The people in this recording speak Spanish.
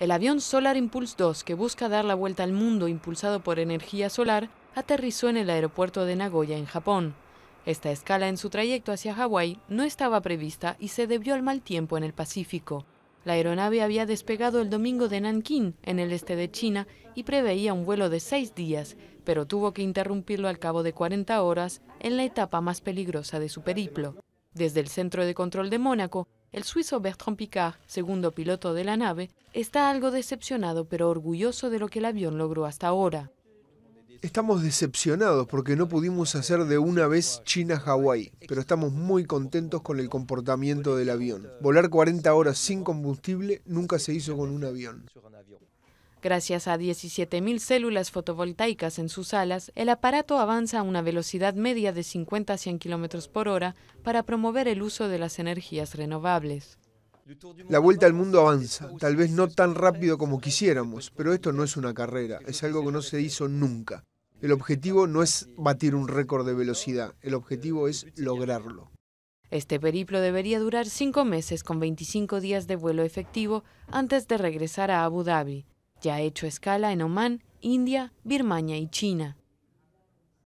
El avión Solar Impulse 2, que busca dar la vuelta al mundo impulsado por energía solar, aterrizó en el aeropuerto de Nagoya, en Japón. Esta escala en su trayecto hacia Hawái no estaba prevista y se debió al mal tiempo en el Pacífico. La aeronave había despegado el domingo de Nankín, en el este de China, y preveía un vuelo de seis días, pero tuvo que interrumpirlo al cabo de 40 horas en la etapa más peligrosa de su periplo. Desde el Centro de Control de Mónaco, el suizo Bertrand Picard, segundo piloto de la nave, está algo decepcionado pero orgulloso de lo que el avión logró hasta ahora. Estamos decepcionados porque no pudimos hacer de una vez China-Hawái, pero estamos muy contentos con el comportamiento del avión. Volar 40 horas sin combustible nunca se hizo con un avión. Gracias a 17.000 células fotovoltaicas en sus alas, el aparato avanza a una velocidad media de 50 a 100 km por hora para promover el uso de las energías renovables. La vuelta al mundo avanza, tal vez no tan rápido como quisiéramos, pero esto no es una carrera, es algo que no se hizo nunca. El objetivo no es batir un récord de velocidad, el objetivo es lograrlo. Este periplo debería durar cinco meses con 25 días de vuelo efectivo antes de regresar a Abu Dhabi. Ya ha hecho escala en Omán, India, Birmania y China.